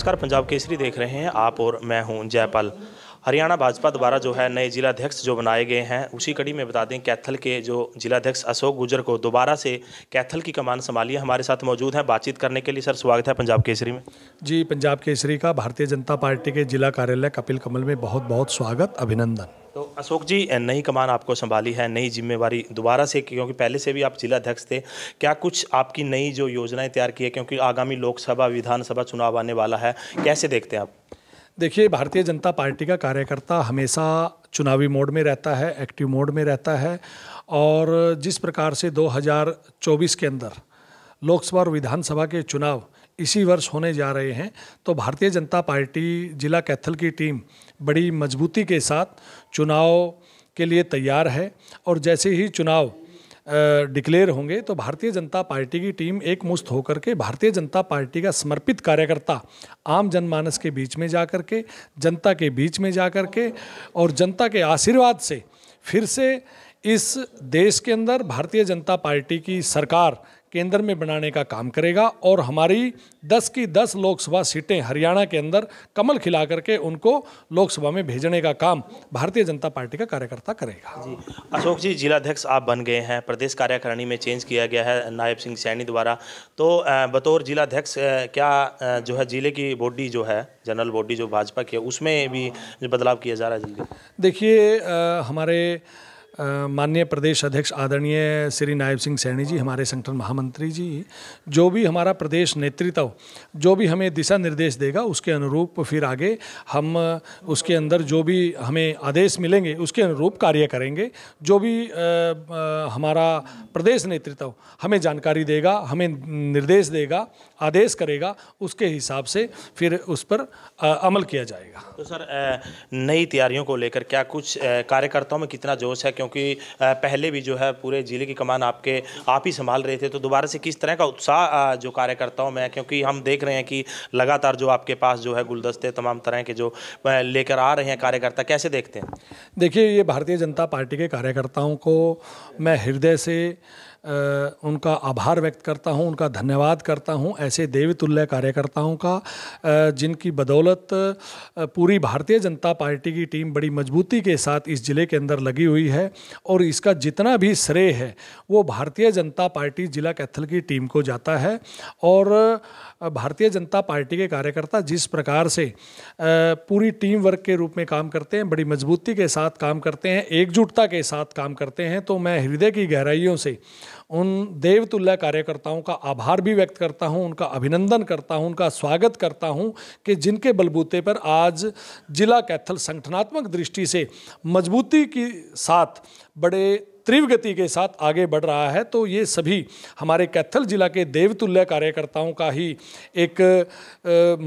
नमस्कार पंजाब केसरी देख रहे हैं आप और मैं हूं जयपाल हरियाणा भाजपा द्वारा जो है नए जिलाध्यक्ष जो बनाए गए हैं उसी कड़ी में बता दें कैथल के जो जिलाध्यक्ष अशोक गुजर को दोबारा से कैथल की कमान संभाली हमारे साथ मौजूद हैं बातचीत करने के लिए सर स्वागत है पंजाब केसरी में जी पंजाब केसरी का भारतीय जनता पार्टी के जिला कार्यालय कपिल कमल में बहुत बहुत स्वागत अभिनंदन तो अशोक जी नई कमान आपको संभाली है नई जिम्मेवारी दोबारा से क्योंकि पहले से भी आप जिला अध्यक्ष थे क्या कुछ आपकी नई जो योजनाएं तैयार की है क्योंकि आगामी लोकसभा विधानसभा चुनाव आने वाला है कैसे देखते हैं आप देखिए भारतीय जनता पार्टी का कार्यकर्ता हमेशा चुनावी मोड में रहता है एक्टिव मोड में रहता है और जिस प्रकार से 2024 के अंदर लोकसभा और विधानसभा के चुनाव इसी वर्ष होने जा रहे हैं तो भारतीय जनता पार्टी जिला कैथल की टीम बड़ी मजबूती के साथ चुनाव के लिए तैयार है और जैसे ही चुनाव डिक्लेयर होंगे तो भारतीय जनता पार्टी की टीम एक मुस्त होकर के भारतीय जनता पार्टी का समर्पित कार्यकर्ता आम जनमानस के बीच में जा कर के जनता के बीच में जा कर के और जनता के आशीर्वाद से फिर से इस देश के अंदर भारतीय जनता पार्टी की सरकार केंद्र में बनाने का काम करेगा और हमारी 10 की 10 लोकसभा सीटें हरियाणा के अंदर कमल खिला करके उनको लोकसभा में भेजने का काम भारतीय जनता पार्टी का कार्यकर्ता करेगा जी अशोक जी जिलाध्यक्ष आप बन गए हैं प्रदेश कार्यकारिणी में चेंज किया गया है नायब सिंह सैनी द्वारा तो बतौर जिलाध्यक्ष क्या जो है जिले की बॉडी जो है जनरल बॉडी जो भाजपा की है उसमें भी बदलाव किया जा रहा है देखिए हमारे माननीय प्रदेश अध्यक्ष आदरणीय श्री नायब सिंह सैनी जी हमारे संगठन महामंत्री जी जो भी हमारा प्रदेश नेतृत्व जो भी हमें दिशा निर्देश देगा उसके अनुरूप फिर आगे हम उसके अंदर जो भी हमें आदेश मिलेंगे उसके अनुरूप कार्य करेंगे जो भी आ, आ, हमारा प्रदेश नेतृत्व हमें जानकारी देगा हमें निर्देश देगा आदेश करेगा उसके हिसाब से फिर उस पर आ, अमल किया जाएगा तो सर नई तैयारियों को लेकर क्या कुछ कार्यकर्ताओं में कितना जोश है क्योंकि पहले भी जो है पूरे ज़िले की कमान आपके आप ही संभाल रहे थे तो दोबारा से किस तरह का उत्साह जो कार्यकर्ताओं में है क्योंकि हम देख रहे हैं कि लगातार जो आपके पास जो है गुलदस्ते तमाम तरह के जो लेकर आ रहे हैं कार्यकर्ता कैसे देखते हैं देखिए ये भारतीय जनता पार्टी के कार्यकर्ताओं को मैं हृदय से उनका आभार व्यक्त करता हूँ उनका धन्यवाद करता हूँ ऐसे देवतुल्य कार्यकर्ताओं का जिनकी बदौलत पूरी भारतीय जनता पार्टी की टीम बड़ी मजबूती के साथ इस ज़िले के अंदर लगी हुई है और इसका जितना भी श्रेय है वो भारतीय जनता पार्टी जिला कैथल की टीम को जाता है और भारतीय जनता पार्टी के कार्यकर्ता जिस प्रकार से पूरी टीम वर्क के रूप में काम करते हैं बड़ी मजबूती के साथ काम करते हैं एकजुटता के साथ काम करते हैं तो मैं हृदय की गहराइयों से उन देवतुल्य कार्यकर्ताओं का आभार भी व्यक्त करता हूँ उनका अभिनंदन करता हूँ उनका स्वागत करता हूँ कि जिनके बलबूते पर आज जिला कैथल संगठनात्मक दृष्टि से मजबूती के साथ बड़े तीव्र गति के साथ आगे बढ़ रहा है तो ये सभी हमारे कैथल जिला के देवतुल्य कार्यकर्ताओं का ही एक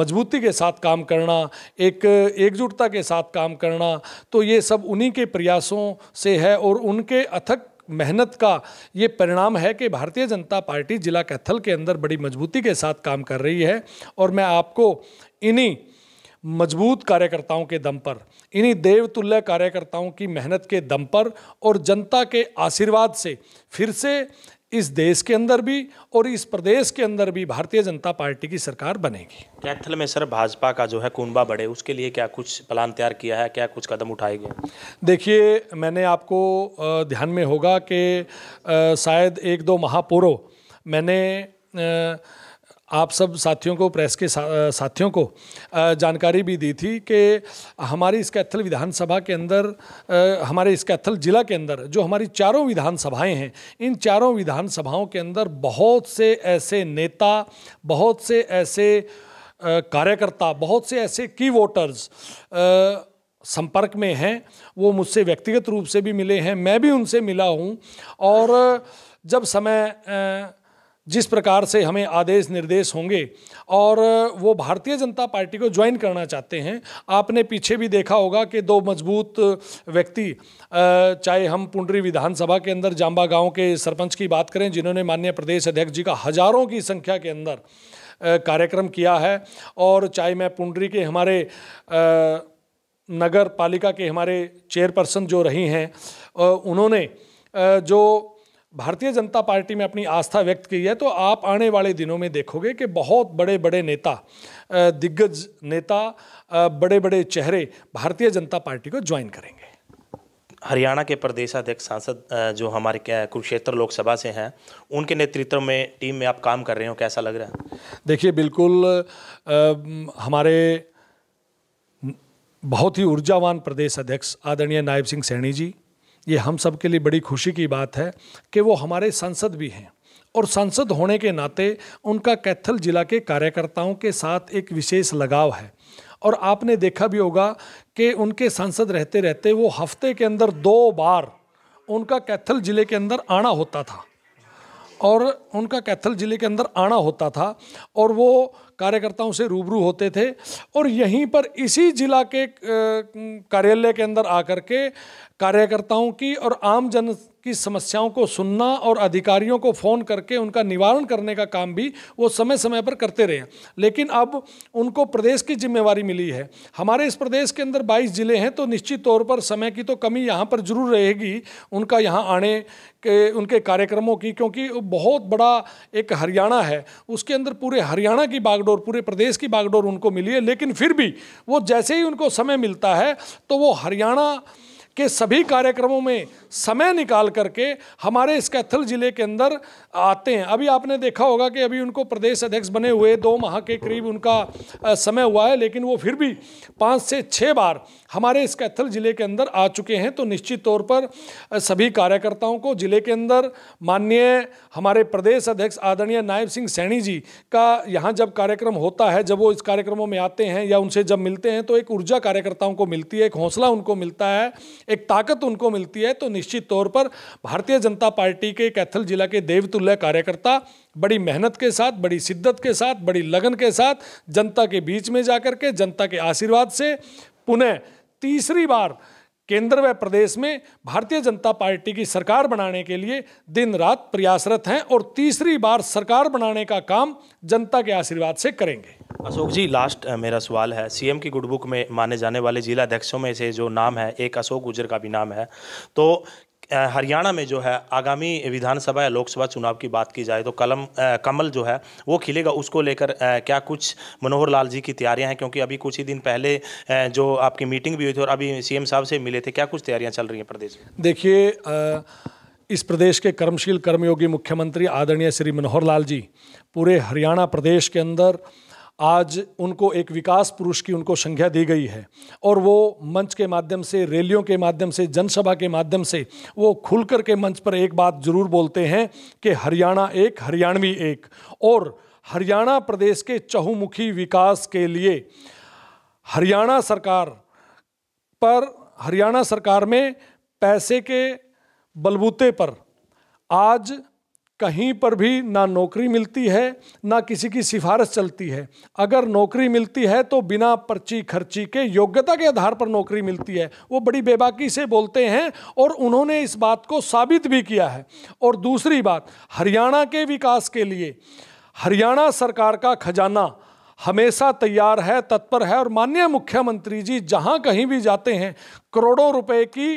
मजबूती के साथ काम करना एक एकजुटता के साथ काम करना तो ये सब उन्हीं के प्रयासों से है और उनके अथक मेहनत का ये परिणाम है कि भारतीय जनता पार्टी जिला कैथल के अंदर बड़ी मजबूती के साथ काम कर रही है और मैं आपको इन्हीं मजबूत कार्यकर्ताओं के दम पर इन्हीं देवतुल्य कार्यकर्ताओं की मेहनत के दम पर और जनता के आशीर्वाद से फिर से इस देश के अंदर भी और इस प्रदेश के अंदर भी भारतीय जनता पार्टी की सरकार बनेगी कैथल में सर भाजपा का जो है कुंबा बढ़े उसके लिए क्या कुछ प्लान तैयार किया है क्या कुछ कदम उठाए गए देखिए मैंने आपको ध्यान में होगा कि शायद एक दो महापुरो मैंने आ, आप सब साथियों को प्रेस के सा, साथियों को जानकारी भी दी थी कि हमारी इस कैथल विधानसभा के अंदर हमारे इस कैथल जिला के अंदर जो हमारी चारों विधानसभाएं हैं इन चारों विधानसभाओं के अंदर बहुत से ऐसे नेता बहुत से ऐसे कार्यकर्ता बहुत से ऐसे की वोटर्स संपर्क में हैं वो मुझसे व्यक्तिगत रूप से भी मिले हैं मैं भी उनसे मिला हूँ और जब समय आ, जिस प्रकार से हमें आदेश निर्देश होंगे और वो भारतीय जनता पार्टी को ज्वाइन करना चाहते हैं आपने पीछे भी देखा होगा कि दो मजबूत व्यक्ति चाहे हम पुंडरी विधानसभा के अंदर जाम्बा गांव के सरपंच की बात करें जिन्होंने माननीय प्रदेश अध्यक्ष जी का हजारों की संख्या के अंदर कार्यक्रम किया है और चाहे मैं पुंडरी के हमारे नगर पालिका के हमारे चेयरपर्सन जो रही हैं उन्होंने जो भारतीय जनता पार्टी में अपनी आस्था व्यक्त की है तो आप आने वाले दिनों में देखोगे कि बहुत बड़े बड़े नेता दिग्गज नेता बड़े बड़े चेहरे भारतीय जनता पार्टी को ज्वाइन करेंगे हरियाणा के प्रदेश अध्यक्ष सांसद जो हमारे कुरुक्षेत्र लोकसभा से हैं उनके नेतृत्व में टीम में आप काम कर रहे हो कैसा लग रहा है देखिए बिल्कुल आ, हमारे बहुत ही ऊर्जावान प्रदेश अध्यक्ष आदरणीय नायब सिंह सैनी जी ये हम सब के लिए बड़ी खुशी की बात है कि वो हमारे सांसद भी हैं और सांसद होने के नाते उनका कैथल जिला के कार्यकर्ताओं के साथ एक विशेष लगाव है और आपने देखा भी होगा कि उनके सांसद रहते रहते वो हफ्ते के अंदर दो बार उनका कैथल ज़िले के अंदर आना होता था और उनका कैथल ज़िले के अंदर आना होता था और वो कार्यकर्ताओं से रूबरू होते थे और यहीं पर इसी जिला के कार्यालय के अंदर आकर के कार्यकर्ताओं की और आम जन की समस्याओं को सुनना और अधिकारियों को फ़ोन करके उनका निवारण करने का काम भी वो समय समय पर करते रहे लेकिन अब उनको प्रदेश की जिम्मेवारी मिली है हमारे इस प्रदेश के अंदर 22 ज़िले हैं तो निश्चित तौर पर समय की तो कमी यहाँ पर ज़रूर रहेगी उनका यहाँ आने के उनके कार्यक्रमों की क्योंकि बहुत बड़ा एक हरियाणा है उसके अंदर पूरे हरियाणा की बाग बागडोर पूरे प्रदेश की बागडोर उनको मिली है लेकिन फिर भी वो जैसे ही उनको समय मिलता है तो वो हरियाणा के सभी कार्यक्रमों में समय निकाल करके हमारे इस कैथल ज़िले के अंदर आते हैं अभी आपने देखा होगा कि अभी उनको प्रदेश अध्यक्ष बने हुए दो माह के करीब उनका समय हुआ है लेकिन वो फिर भी पाँच से छः बार हमारे इस कैथल ज़िले के अंदर आ चुके हैं तो निश्चित तौर पर सभी कार्यकर्ताओं को ज़िले के अंदर माननीय हमारे प्रदेश अध्यक्ष आदरणीय नायब सिंह सैनी जी का यहाँ जब कार्यक्रम होता है जब वो इस कार्यक्रमों में आते हैं या उनसे जब मिलते हैं तो एक ऊर्जा कार्यकर्ताओं को मिलती है एक हौसला उनको मिलता है एक ताकत उनको मिलती है तो निश्चित तौर पर भारतीय जनता पार्टी के कैथल जिला के देवतुल्य कार्यकर्ता बड़ी मेहनत के साथ बड़ी शिद्दत के साथ बड़ी लगन के साथ जनता के बीच में जाकर के जनता के आशीर्वाद से पुनः तीसरी बार केंद्र व प्रदेश में भारतीय जनता पार्टी की सरकार बनाने के लिए दिन रात प्रयासरत हैं और तीसरी बार सरकार बनाने का काम जनता के आशीर्वाद से करेंगे अशोक जी लास्ट मेरा सवाल है सीएम की गुडबुक में माने जाने वाले जिला अध्यक्षों में से जो नाम है एक अशोक गुजर का भी नाम है तो हरियाणा में जो है आगामी विधानसभा या लोकसभा चुनाव की बात की जाए तो कलम कमल जो है वो खिलेगा उसको लेकर क्या कुछ मनोहर लाल जी की तैयारियां हैं क्योंकि अभी कुछ ही दिन पहले जो आपकी मीटिंग भी हुई थी और अभी सीएम साहब से मिले थे क्या कुछ तैयारियां चल रही हैं प्रदेश में देखिए इस प्रदेश के कर्मशील कर्मयोगी मुख्यमंत्री आदरणीय श्री मनोहर लाल जी पूरे हरियाणा प्रदेश के अंदर आज उनको एक विकास पुरुष की उनको संख्या दी गई है और वो मंच के माध्यम से रैलियों के माध्यम से जनसभा के माध्यम से वो खुलकर के मंच पर एक बात जरूर बोलते हैं कि हरियाणा एक हरियाणवी एक और हरियाणा प्रदेश के चहुमुखी विकास के लिए हरियाणा सरकार पर हरियाणा सरकार में पैसे के बलबूते पर आज कहीं पर भी ना नौकरी मिलती है ना किसी की सिफारिश चलती है अगर नौकरी मिलती है तो बिना पर्ची खर्ची के योग्यता के आधार पर नौकरी मिलती है वो बड़ी बेबाकी से बोलते हैं और उन्होंने इस बात को साबित भी किया है और दूसरी बात हरियाणा के विकास के लिए हरियाणा सरकार का खजाना हमेशा तैयार है तत्पर है और माननीय मुख्यमंत्री जी जहाँ कहीं भी जाते हैं करोड़ों रुपये की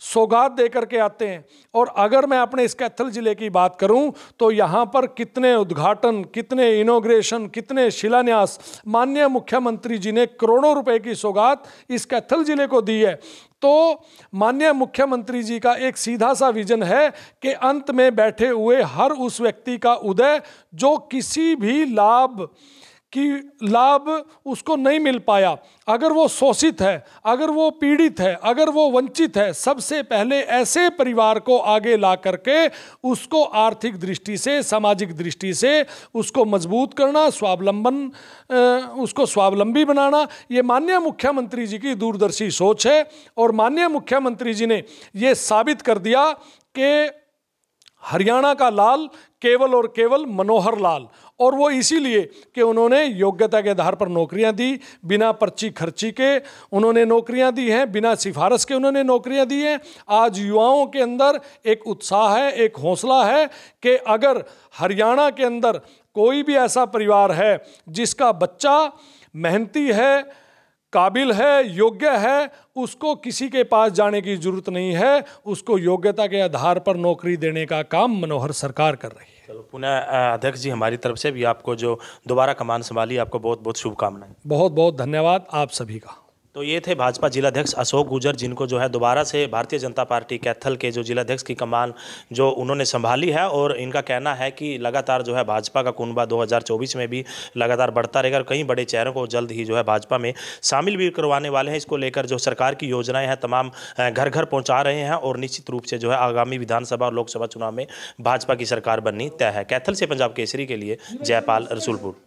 सौगात दे करके आते हैं और अगर मैं अपने इस कैथल ज़िले की बात करूं तो यहाँ पर कितने उद्घाटन कितने इनोग्रेशन कितने शिलान्यास माननीय मुख्यमंत्री जी ने करोड़ों रुपए की सौगात इस कैथल ज़िले को दी है तो माननीय मुख्यमंत्री जी का एक सीधा सा विजन है कि अंत में बैठे हुए हर उस व्यक्ति का उदय जो किसी भी लाभ कि लाभ उसको नहीं मिल पाया अगर वो शोषित है अगर वो पीड़ित है अगर वो वंचित है सबसे पहले ऐसे परिवार को आगे ला करके उसको आर्थिक दृष्टि से सामाजिक दृष्टि से उसको मजबूत करना स्वावलंबन उसको स्वावलंबी बनाना ये माननीय मुख्यमंत्री जी की दूरदर्शी सोच है और माननीय मुख्यमंत्री जी ने ये साबित कर दिया कि हरियाणा का लाल केवल और केवल मनोहर लाल और वो इसीलिए कि उन्होंने योग्यता के आधार पर नौकरियां दी बिना पर्ची खर्ची के उन्होंने नौकरियां दी हैं बिना सिफारिश के उन्होंने नौकरियां दी हैं आज युवाओं के अंदर एक उत्साह है एक हौसला है कि अगर हरियाणा के अंदर कोई भी ऐसा परिवार है जिसका बच्चा मेहनती है काबिल है योग्य है उसको किसी के पास जाने की जरूरत नहीं है उसको योग्यता के आधार पर नौकरी देने का काम मनोहर सरकार कर रही है चलो पुनः अध्यक्ष जी हमारी तरफ से भी आपको जो दोबारा कमान संभाली आपको बहुत बहुत शुभकामनाएं बहुत बहुत धन्यवाद आप सभी का तो ये थे भाजपा जिलाध्यक्ष अशोक गुजर जिनको जो है दोबारा से भारतीय जनता पार्टी कैथल के जो जिलाध्यक्ष की कमान जो उन्होंने संभाली है और इनका कहना है कि लगातार जो है भाजपा का कुनबा 2024 में भी लगातार बढ़ता रहेगा और कई बड़े चेहरों को जल्द ही जो है भाजपा में शामिल भी करवाने वाले हैं इसको लेकर जो सरकार की योजनाएँ हैं तमाम घर घर पहुँचा रहे हैं और निश्चित रूप से जो है आगामी विधानसभा और लोकसभा चुनाव में भाजपा की सरकार बननी तय है कैथल से पंजाब केसरी के लिए जयपाल रसूलपुर